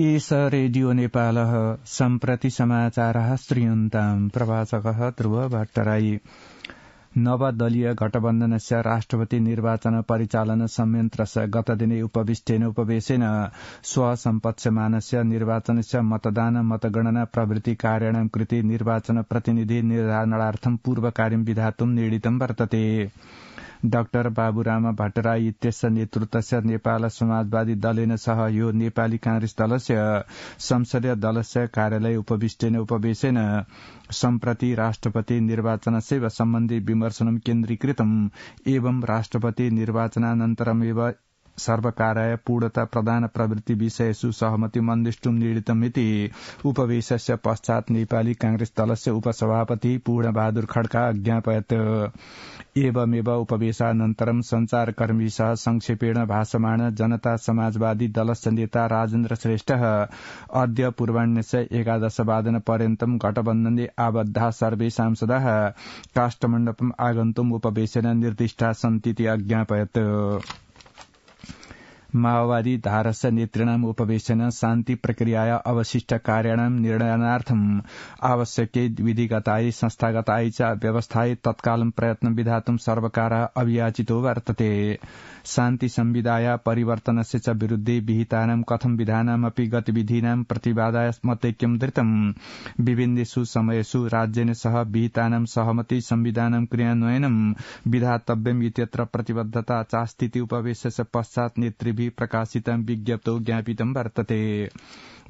एष रेडियो नेपालः सम्प्रति समाचारः श्रीयन्ताम् प्रवाचकः ध्रुव भट्टराई नवदलीय घटबन्धनस्य राष्ट्रपति निर्वाचन परिचालन गत दिने उपविष्टेन उपवेशेन मानस्य निर्वाचनस्य मतदान मतगणना प्रवृत्ति कार्याणां कृते निर्वाचन प्रतिनिधि निर्धारणार्थं पूर्वकार्यं विधातुं निर्णीतं वर्तते डाक्टर बाबुराम भट्टराई त्यस नेतृत्व नेपाल समाजवादी दलेन सह यो नेपाली कांग्रेस दलस्य संसदीय दलस्य कार्यालय उपविष्टेन उपवेशेन सम्प्रति राष्ट्रपति निर्वाचन सेवा सम्बन्धि विमर्शनं केन्द्रीकृतम् एवं राष्ट्रपति निर्वाचनानन्तरमेव सर्वकाराय पूर्णता प्रदान प्रवृत्ति विषयसु सहमति मन्दिष्टुम निडितमिति उपवेशस्य पश्चात् नेपाली कांग्रेस दलस्य उपसभापति बहादुर खड्का अज्ञापयत् एवमेव उपवेशानन्तरं संचारकर्मी सह संक्षेपेण भाषमाण जनता समाजवादी दलस्य नेता राजेन्द्र श्रेष्ठ अद्य एकादश वादन पर्यन्तं गठबन्धनले आबद्धा सर्वे सांसद काष्ठमण्डपम् आगन्तुम् उपवेशन निर्दिष्टा सन्तीति अज्ञापयत् माओवादी धारस നേതൃണം उपवेशन शान्ति प्रक्रिया अवशिष्ट കാരണം നിർണയനാർത്ഥം आवश्यके विधिगताय संस्थागताय च व्यवस्थाय तत्कालं प्रयत्न विधातुं सर्वकार अभियाचितो वर्तते शान्ति संविधाय परिवर्तनस्य च विरुद्धे विहितानां कथं विधानमपि गतिविधीनां प्रतिवादाय मतैक्यं धृतम् विभिन्नेषु समयेषु राज्येन सह विहितानां सहमति संविधानं क्रियान्वयनं विधातव्यम् इत्यत्र प्रतिबद्धता चास्थिति उपवेशस्य पश्चात् नेतृभि प्रकाशितं विज्ञप्तौ ज्ञापितं वर्तते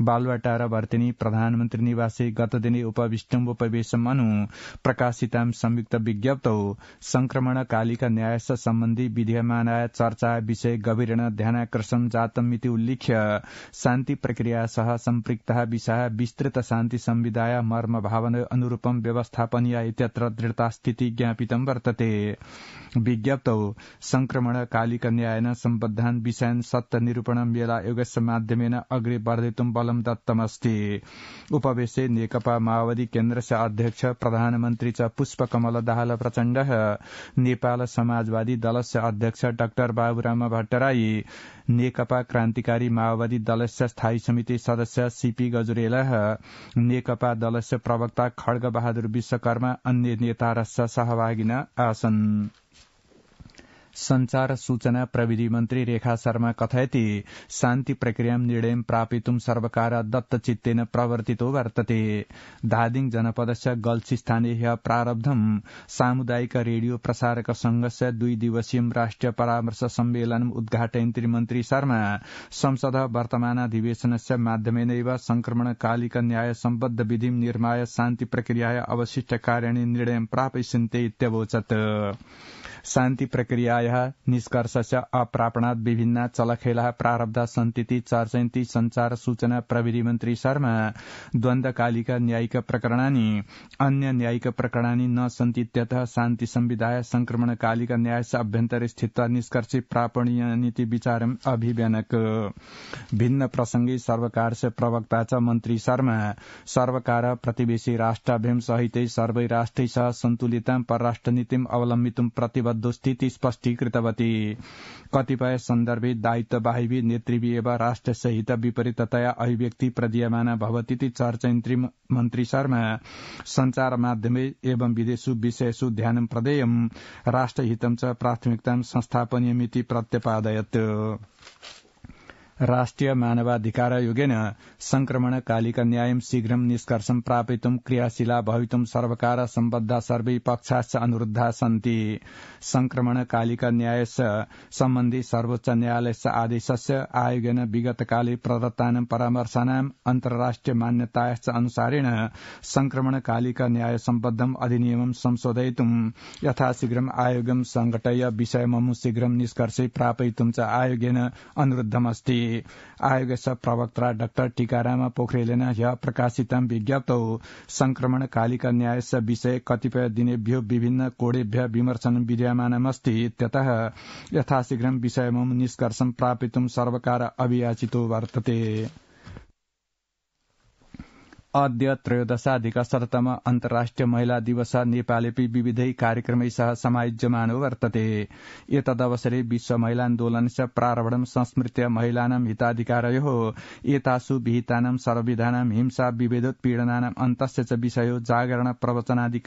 निवासी गत दिने उपविष्टम्ब గతదినే अनु प्रकाशितम संयुक्त विज्ञप्तौ संक्रमणकालिका न्यायस सम्बन्धी विधेयमानाय चर्चा विषय गभीरेण ध्यानाकर्षण जातमिति उल्लेख्य शान्ति प्रक्रिया सह सम्पृक्त विषय विस्तृत शान्ति संविधाय मर्म भावना अनुरूपम व्यवस्थापनीय इत्यत्र दृढता स्थिति ज्ञापितं वर्तते विज्ञप्तौ संक्रमणकालिक न्यायन सम्बद्धान विषयन सत्य निरूपण मेला योगस्य माध्यमेन अग्रे दत्तमस्ति उपवेशे नेकपा माओवादी केन्द्र अध्यक्ष प्रधानमन्त्री च पुष्पकमल दाहाल प्रचण्ड नेपाल समाजवादी दलस्य अध्यक्ष डाक्टर बाबुराम भट्टराई नेकपा क्रान्तिकारी माओवादी दलस्य स्थायी समिति सदस्य सीपी गजुरेल नेकपा दलस्य प्रवक्ता खड्ग बहादुर विश्वकर्मा अन्य नेता र सहभागिन आसन् संचार सूचना प्रविधि मन्त्री रेखा शर्मा कथयति शान्ति प्रक्रिया निर्णय प्रापित सर्वकार दत्तचित्तेन प्रवर्तितो वर्तते धादिङ जनपदस्य गल्छी स्थानीय प्रारब्धं सामुदायिक रेडियो प्रसारक संघस्य दुई दिवसीय राष्ट्रिय परामर्श सम्मेलन उद्घाटयन्त्री मन्त्री शर्मा संसद वर्तमान वर्तमानाधिवेशनस्य माध्यमेनैव संक्रमणकालिक न्याय सम्बद्ध विधि निर्माय शान्ति प्रक्रियाय अवशिष्ट कार्याणि निर्णय प्रापयिष्यन्ते इत्यवोचत शान्ति प्रक्रिया प्राय निष्कर्ष अप्रापणात् विभिन्न चलखेला प्रारब्ध सन्तीति चर्चयन्ति संचार सूचना प्रविधि मन्त्री शर्मा द्वन्दकालिका न्यायिक प्रकरणानी अन्य न्यायिक प्रकरणानी न सन्ति शान्ति संविधाय संक्रमणकालिका न्याय अभ्यन्तर स्थित निष्कर्ष प्रापणीय नीति विचार अभिव्यनक भिन्न प्रसंगी सर्वकारस्य प्रवक्ता च मन्त्री शर्मा सर्वकार प्रतिवेशी राष्ट्राभ्यम सहितै सर्वै राष्ट्रै सह सन्तुलितां परराष्ट्र नीतिम् प्रतिबद्ध स्थिति स्पष्टी कृतवती कतिपय सन्दर्भित दायित्व बाहिवी एवं राष्ट्र राष्ट्रसहित विपरीततया अभिव्यक्ति प्रदीयमान भवती चर्चयन्त्री मन्त्री शर्मा संचार माध्यमे एवं विदेशु विषयसु ध्यान प्रदेयम् राष्ट्रहितम च प्राथमिकता संस्थापनीयमिति प्रत्यपादयत् राष्ट्रिय मानवाधिकार मानवाधिकारायोगेन संक्रमणकालिक न्याय शीघ्र निष्कर्ष प्रापयितुं क्रियाशीला भवित सर्वकार सम्बद्ध सर्वे पक्षाश्च सन्ति संक्रमणकालिक न्याय सम्बन्धी सर्वोच्च न्यायालयस्य आदेशस्य आयोगेन विगतकाले प्रदत्तानां परामर्शना अन्तर्राष्ट्रिय मान्यता अनुसारेण संक्रमणकालिक न्याय सम्बद्धम् अधिनियमं संशोधयितुं यथाशीघ्र आयोगं संघटय विषयममु शीघ्र निष्कर्ष प्रापयितुं च आयोगेन अनुरूद्धमस्ति आयोगस्य प्रवक्ता डाक्टर टीकारामा पोखरेलेन ह्य प्रकाशितं विज्ञप्तौ संक्रमणकालिक न्यायस्य विषये कतिपय दिनेभ्यो विभिन्न कोडेभ्य विमर्शन विद्यमानमस्ति त्यत यथाशीघ्र विषयम निष्कर्ष प्रापित सर्वकार अभियाचितो वर्तते अध्य त्रयोदशाधिक शततम अन्तर्राष्ट्रिय महिला दिवस नेपालेपि विविधै कार्यक्रमै सह समायोज्यमानो वर्तते एतदवसरे विश्व महिला महिलान्दोलनस्य प्रारम्भं संस्मृत्य महिलानां हो एतासु विहितानाम सर्वविधानाम हिंसा विभेदोत्पीडनानाम् अन्तस्य च विषयो जागरण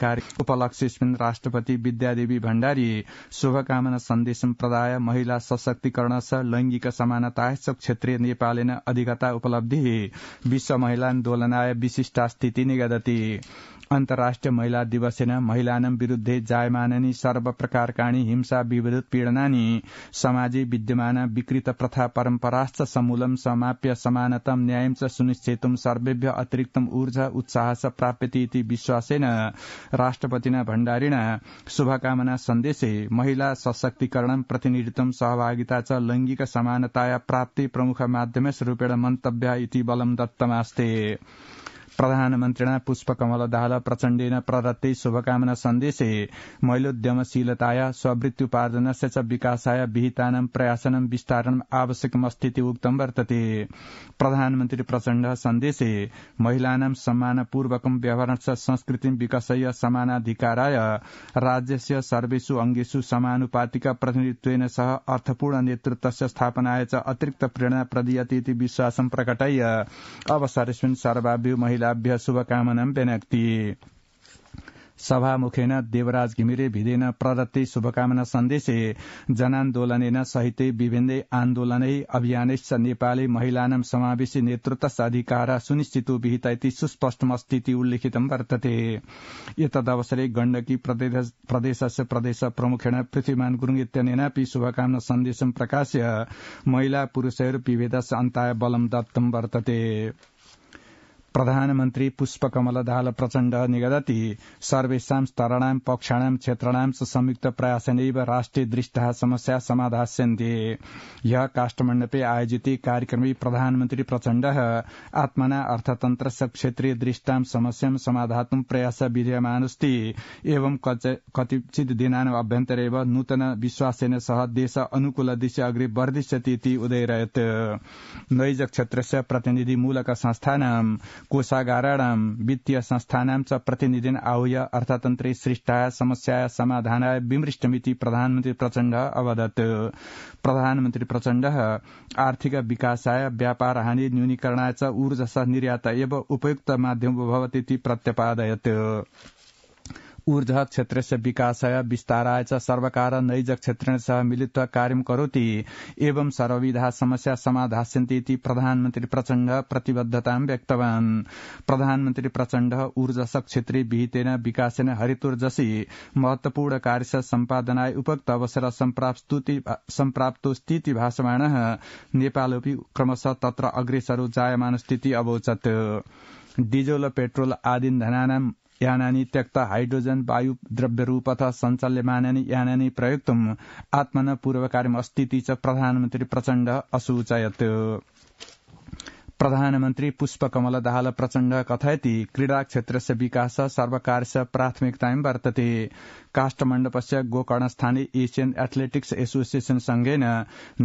कार्य उपलक्ष्यस्मिन राष्ट्रपति विद्यादेवी भण्डारी शुभकामना सन्देश प्रदाय महिला सशक्तिकरण लैंगिक समानता क्षेत्रे नेपालेन अधिकता उपलब्धि विश्व महिला विशेष विशिष्टा स्थितिनि गदति अन्ताराष्ट्रिय महिला दिवसेन महिलानां विरुद्धे सर्व सर्वप्रकारकाणि हिंसा विविध पीडनानि समाजे विद्यमान विकृत प्रथा परम्पराश्च समूलं समाप्य समानतम न्यायं च सुनिश्चेतुं सर्वेभ्य अतिरिक्त ऊर्जा उत्साह च प्राप्यति इति विश्वासेन राष्ट्रपतिना भण्डारिणा शुभकामना सन्देशे महिला सशक्तिकरण प्रतिनिधित्व सहभागिता च लैंगिक समानताया प्राप्ति प्रमुख माध्यमेश रूपेण मन्तव्य इति बलम दत्तमास्ते प्रधानमन्त्री पुष्पकमल दाहाल प्रचण्डेन प्रदत्ते शुभकामना सन्देशे मैलोद्यमशीलताया स्ववृत्त्युपार्जनस्य च विकासाय विहितानां प्रयासनं आवश्यकम स्थिति उक्तम वर्तते प्रधानमन्त्री प्रचण्ड सन्देश महिलानां सम्मानपूर्वकं व्यवहार संस्कृतिं विकसय समानाधिकाराय राज्यस्य सर्वेषु अङ्गेषु समानुपातिका प्रतिनिधित्वेन सह अर्थपूर्ण नेतृत्वस्य स्थापनाय च अतिरिक्त प्रेरणा प्रदीयते इति विश्वासं प्रकटय अवसरेस्मिन् सर्वाभ्यो महिला लाभ्य शुभकामनां व्यनक्तिए सभामुखेन देवराज घिमिरे भिदेन प्रदत्ते शुभकामना ಸಂದೇಶೆ ಜನಾಂದೋಲನೇನ सहित विभिन्न ಆಂದೋಲನೈ ಅಭಿಯಾನೈಶ್ಚ नेपाले महिलानां समावेशी नेतृत्व अधिकार सुनिश्चितो विहित सुस्पष्टमस्थिति उल्लेखित वर्तते एतदवसरे गण्डकी प्रदेशस्य प्रदेश प्रमुखेण पृथ्वीमान गुरूङ इत्यनेनापि शुभकामना सन्देश प्रकाश्य महिला पुरूषैर्विभेदस्य अन्ताय बलम दत्तम वर्तते प्रधानमन्त्री पुष्पकमल दाहाल प्रचण्ड निगदति सर्वेषां तरणाम पक्षाणां क्षेत्राणां संयुक्त प्रयासनैव राष्ट्रिय दृष्टाः समस्या समाधास्यन्ते य काष्ठमण्डपे आयोजित कार्यक्रमे प्रधानमन्त्री प्रचण्ड आत्मना अर्थतन्त्रस्य क्षेत्रीय दृष्टां समस्यां समाधातुं प्रयास विधेयमानस्ति एवं कतिचित दिनान् अभ्यन्तरेव नूतन विश्वासेन सह देश अनुकूल दिशा अग्रे वर्धिष्यति इति उदयरयत् नैज क्षेत्रस्य प्रतिनिधि मूलक संस्थानां कोषागाराणाम वित्तीय संस्थानाम च प्रतिनिधि आवय अर्थतन्त्रे सृष्टा समस्या समाधानाय विमृष्टमिति प्रधानमन्त्री प्रचण्ड अवदत प्रधानमन्त्री प्रचण्ड आर्थिक विकासाय व्यापार हानि न्यूनीकरणाय च ऊर्जा निर्यात एव उपयुक्त माध्यम भवतीति प्रत्यपादयत् ऊर्जा क्षेत्रस्य विकासय विस्ताराय च सर्वकार नैज क्षेत्रेण सह मिलित्वा कार्यम करोति एवं सर्वविधा समस्या समाधास्यन्तीति प्रधानमन्त्री प्रचण्ड प्रतिबद्धतां व्यक्तवान् प्रधानमन्त्री प्रचण्ड ऊर्जा सक्षेत्रे विहितेन विकासेन जसी महत्वपूर्ण कार्य सम्पादनाय उपक्त अवसर सम्प्राप्तो स्थिति भाषमाण नेपालोपि क्रमशः तत्र जायमान स्थिति अवोचत डिजल पेट्रोल आदि धनानाम यानानी त्यक्त हाइड्रोजन वायु द्रव्य रूप अथवा सञ्चल्यमानानी यानानी प्रयुक्त आत्मन पूर्वकारी अस्तित्व च प्रधानमन्त्री प्रचण्ड असूचयत प्रधानमन्त्री पुष्पकमल दाहाल प्रचण्ड कथयति क्षेत्र विकास सर्वकारस्य प्राथमिकता वर्तते काष्ठमण्डपस्य स्थानीय एशियन एथलेटिक्स एसोसिएसन संघेन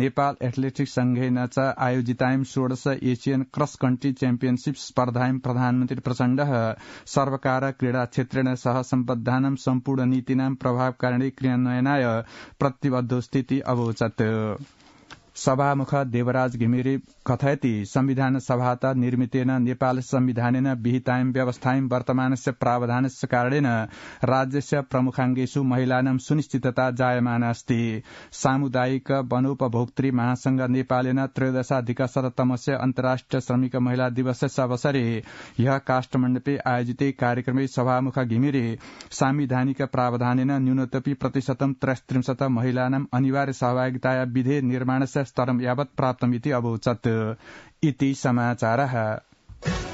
नेपाल एथलेटिक्स संघेन च आयोजितायम षोडश एशियन क्रस कन्ट्री च्याम्पियनशीप स्पर्धां प्रधानमन्त्री प्रचण्ड सर्वकार क्रीडाक्षेत्रेण सह सम्बद्धानां सम्पूर्ण नीतिना प्रभावकारिणी क्रियान्वयनाय स्थिति अवोचत् सभामुख देवराज घिमिरे कथयति संविधान त निर्मितेन नेपाल संविधानेन विहितायम व्यवस्थायम वर्तमानस्य प्रावधानस्य कारणेन राज्यस्य प्रमुखांगेषु महिलानां सुनिश्चितता जायमान अस्ति सामुदायिक वनोपभोक्तृ महासंघ नेपालेन त्रयोदशाधिक शततमस्य अन्तर्राष्ट्रिय श्रमिक महिला दिवसस्य अवसरे ह्य काष्ठमण्डपे आयोजिते कार्यक्रमे सभामुख घिमिरे सांविधानिक प्रावधानेन न्यूनतपि प्रतिशतं त्रयस्त्रिंशत अनिवार्य सहभागिताया विधे निर्माण स्तरं यावत् इति अवोचत इति समाचारः